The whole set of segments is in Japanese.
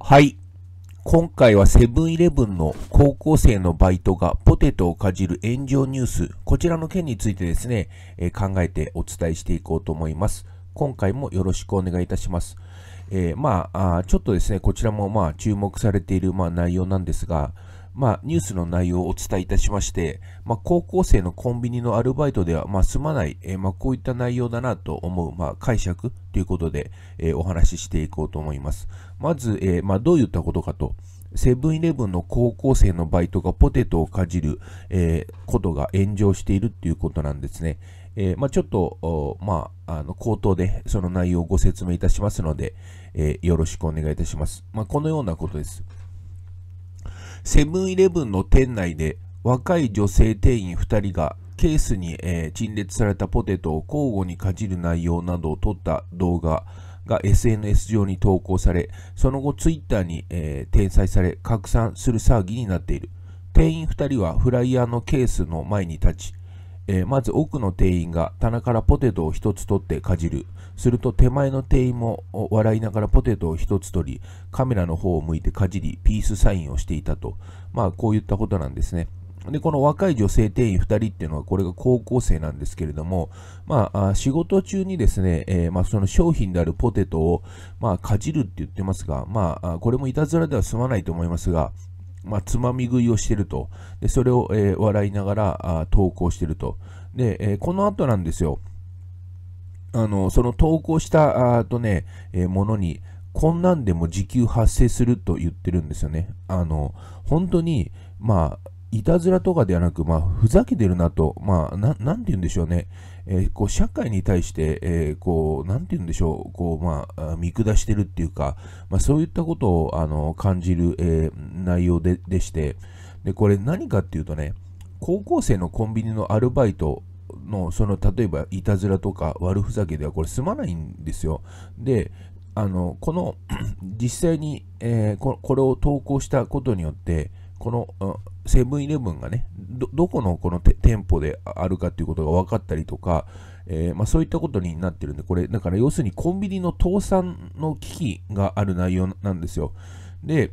はい。今回はセブンイレブンの高校生のバイトがポテトをかじる炎上ニュース、こちらの件についてですね、えー、考えてお伝えしていこうと思います。今回もよろしくお願いいたします。えー、まあ、あちょっとですね、こちらもまあ注目されているまあ内容なんですが、まあ、ニュースの内容をお伝えいたしまして、まあ、高校生のコンビニのアルバイトでは、まあ、済まない、えー、まあ、こういった内容だなと思う、まあ、解釈ということで、えー、お話ししていこうと思います。まず、えー、まあ、どういったことかと。セブンイレブンの高校生のバイトがポテトをかじる、えー、ことが炎上しているっていうことなんですね。えー、まあ、ちょっと、まあ、あの、口頭でその内容をご説明いたしますので、えー、よろしくお願いいたします。まあ、このようなことです。セブンイレブンの店内で若い女性店員2人がケースに、えー、陳列されたポテトを交互にかじる内容などを撮った動画が SNS 上に投稿され、その後 Twitter に、えー、転載され拡散する騒ぎになっている。店員2人はフライヤーのケースの前に立ち、えー、まず奥の店員が棚からポテトを1つ取ってかじる。すると手前の店員も笑いながらポテトを1つ取り、カメラの方を向いてかじり、ピースサインをしていたと。まあ、こういったことなんですね。で、この若い女性店員2人っていうのは、これが高校生なんですけれども、まあ、仕事中にですね、えー、まあ、その商品であるポテトを、まあ、かじるって言ってますが、まあ、これもいたずらでは済まないと思いますが、まあ、つまみ食いをしてると。で、それを、えー、笑いながらあ投稿してると。で、えー、この後なんですよ。あの、その投稿した後ね、えー、ものに、こんなんでも時給発生すると言ってるんですよね。あの、本当に、まあ、いたずらとかではなく、まあ、ふざけてるなと、まあ、ななんて言うんでしょうね、えー、こう社会に対して、えー、こう、なんて言うんでしょう、こう、まあ、見下してるっていうか、まあ、そういったことをあの感じる、えー、内容ででして、で、これ何かっていうとね、高校生のコンビニのアルバイトの、その、例えば、いたずらとか悪ふざけでは、これ済まないんですよ。で、あの、この、実際に、えーこ、これを投稿したことによって、この、うんセブンイレブンがね、ど、どこのこの店舗であるかっていうことが分かったりとか、えー、まあ、そういったことになってるんで、これ、だから要するにコンビニの倒産の危機がある内容なんですよ。で、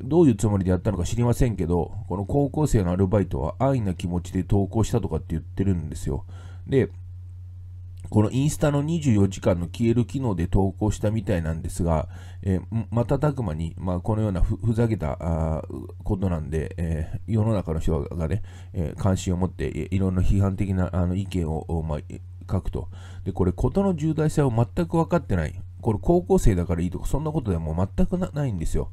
どういうつもりでやったのか知りませんけど、この高校生のアルバイトは安易な気持ちで投稿したとかって言ってるんですよ。で、このインスタの24時間の消える機能で投稿したみたいなんですが、えー、瞬く間に、まあ、このようなふざけたことなんで、えー、世の中の人がね、えー、関心を持っていろんな批判的なあの意見を、まあ、書くと。で、これ、事の重大性を全く分かってない。これ、高校生だからいいとか、そんなことでも全くないんですよ。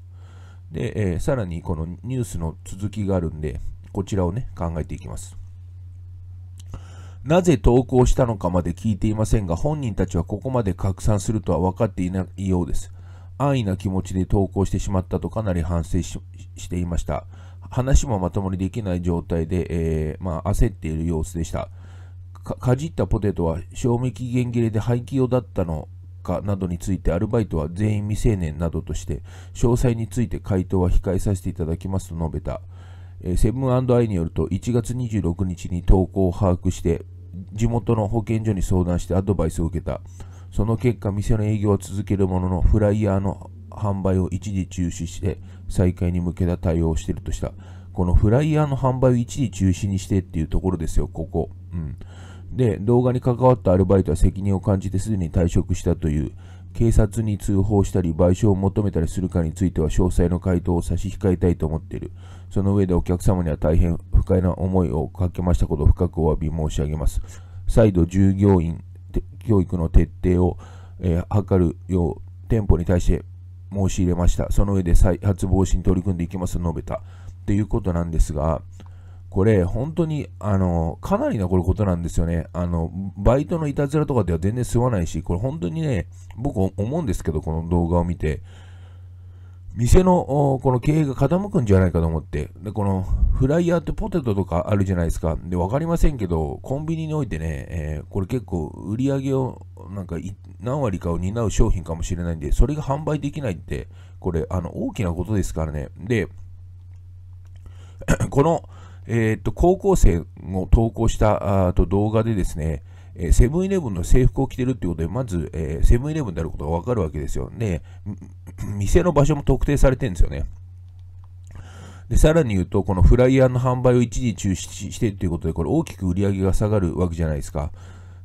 で、えさらにこのニュースの続きがあるんで、こちらをね、考えていきます。なぜ投稿したのかまで聞いていませんが、本人たちはここまで拡散するとは分かっていないようです。安易な気持ちで投稿してしまったとかなり反省していました。話もまともにできない状態で、えー、まあ、焦っている様子でした。かじったポテトは賞味期限切れで廃棄用だったのかなどについてアルバイトは全員未成年などとして詳細について回答は控えさせていただきますと述べた。セブンアイによると1月26日に投稿を把握して地元の保健所に相談してアドバイスを受けたその結果店の営業を続けるもののフライヤーの販売を一時中止して再開に向けた対応をしているとしたこのフライヤーの販売を一時中止にしてっていうところですよここうんで動画に関わったアルバイトは責任を感じてすでに退職したという警察に通報したり賠償を求めたりするかについては詳細の回答を差し控えたいと思っている。その上でお客様には大変不快な思いをかけましたことを深くお詫び申し上げます。再度従業員教育の徹底を、えー、図るよう店舗に対して申し入れました。その上で再発防止に取り組んでいきますと述べた。ということなんですが、これ本当にあのかなりなこれことなんですよねあの。バイトのいたずらとかでは全然吸わないし、これ本当にね、僕思うんですけど、この動画を見て、店のこの経営が傾くんじゃないかと思って、でこのフライヤーってポテトとかあるじゃないですか。で、わかりませんけど、コンビニにおいてね、えー、これ結構売り上げをなんか何割かを担う商品かもしれないんで、それが販売できないって、これあの大きなことですからね。で、この、えっ、と、高校生を投稿したあと動画でですね、えセブンイレブンの制服を着てるっていうことで、まず、えー、セブンイレブンであることがわかるわけですよ。で、店の場所も特定されてるんですよね。で、さらに言うと、このフライヤーの販売を一時中止してということで、これ大きく売り上げが下がるわけじゃないですか。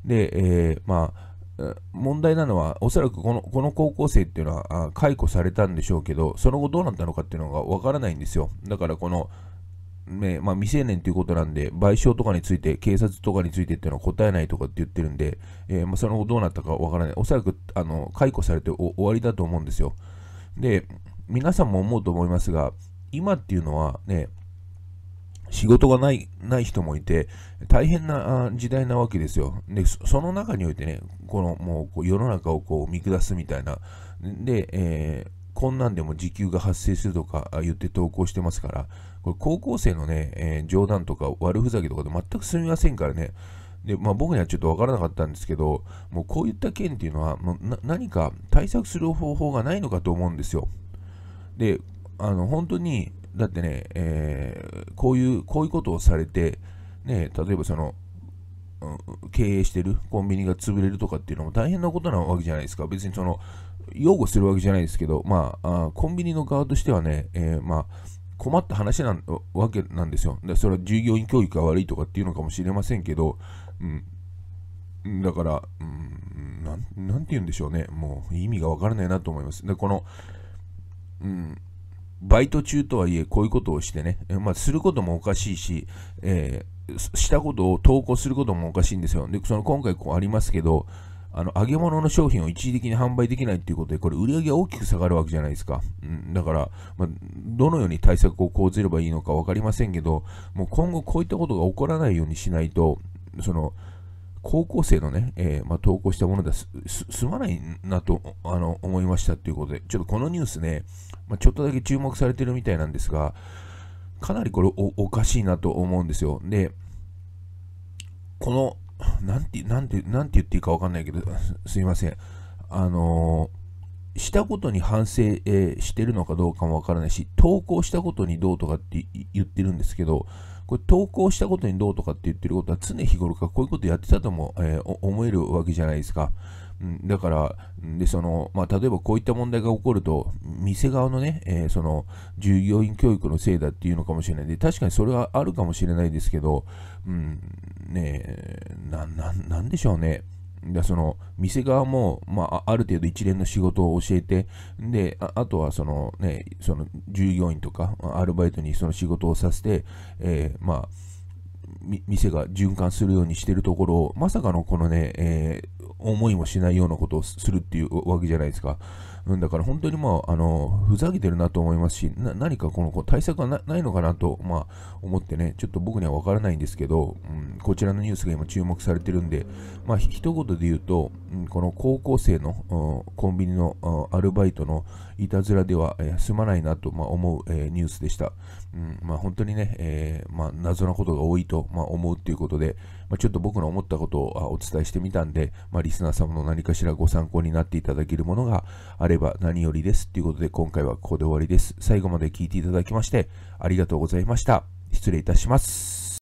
で、えー、まあ、問題なのは、おそらくこのこの高校生っていうのは解雇されたんでしょうけど、その後どうなったのかっていうのがわからないんですよ。だからこの、ね、まあ、未成年ということなんで、賠償とかについて、警察とかについてっていうのは答えないとかって言ってるんで、えー、まあ、その後どうなったかわからない。おそらく、あの、解雇されて終わりだと思うんですよ。で、皆さんも思うと思いますが、今っていうのはね、仕事がない、ない人もいて、大変な時代なわけですよ。で、その中においてね、このもう世の中をこう見下すみたいな。で、えーこんなんでも時給が発生するとか言って投稿してますから、これ高校生のね、えー、冗談とか悪ふざけとかで全くすみませんからね。で、まあ僕にはちょっとわからなかったんですけど、もうこういった件っていうのは、もう何か対策する方法がないのかと思うんですよ。で、あの、本当に、だってね、えー、こういう、こういうことをされて、ね、例えばその、経営してるコンビニが潰れるとかっていうのも大変なことなわけじゃないですか。別にその、擁護するわけじゃないですけど、まあ、あコンビニの側としてはね、えー、まあ、困った話なわけなんですよ。でそれは従業員教育が悪いとかっていうのかもしれませんけど、うん、だから、うん、なて言うんでしょうね。もう意味がわからないなと思います。で、この、うん、バイト中とはいえ、こういうことをしてね、まあ、することもおかしいし、えーしたことを投稿することもおかしいんですよ。で、その今回こうありますけど、あの、揚げ物の商品を一時的に販売できないっていうことで、これ売り上げが大きく下がるわけじゃないですか。うん、だから、まあ、どのように対策を講ずればいいのか分かりませんけど、もう今後こういったことが起こらないようにしないと、その、高校生のね、えー、まあ、投稿したものでは済まないなとあの思いましたということで、ちょっとこのニュースね、まあ、ちょっとだけ注目されてるみたいなんですが、かなりこれおかしいなと思うんですよ。で、この、なんて、なんて、なんて言っていいかわかんないけど、すいません。あのー、したことに反省、えー、してるのかどうかもわからないし、投稿したことにどうとかって言ってるんですけど、これ投稿したことにどうとかって言ってることは常日頃からこういうことやってたとも、えー、思えるわけじゃないですか。うん、だから、でそのまあ、例えばこういった問題が起こると、店側のね、えー、その従業員教育のせいだっていうのかもしれないで、確かにそれはあるかもしれないですけど、うん、ねな、なんでしょうね。だその店側も、まあ、ある程度一連の仕事を教えて、でああとはその、ね、その従業員とかアルバイトにその仕事をさせて、えー、まあ、店が循環するようにしてるところを、まさかのこのね、えー、思いもしないようなことをするっていうわけじゃないですか。うん、だから本当にまあ、あの、ふざけてるなと思いますし、何かこの対策がないのかなと、まあ、思ってね、ちょっと僕にはわからないんですけど、うん、こちらのニュースが今注目されてるんで、まあ、一言で言うと、うん、この高校生のコンビニのアルバイトのいたずらでは、えー、済まないなと、まあ、思う、えー、ニュースでした。うんまあ、本当にね、えー、まあ、謎なことが多いと、まあ、思うということで、まあ、ちょっと僕の思ったことをお伝えしてみたんで、まあ、リスナー様の何かしらご参考になっていただけるものがあれれば何よりです。ということで今回はここで終わりです。最後まで聴いていただきましてありがとうございました。失礼いたします。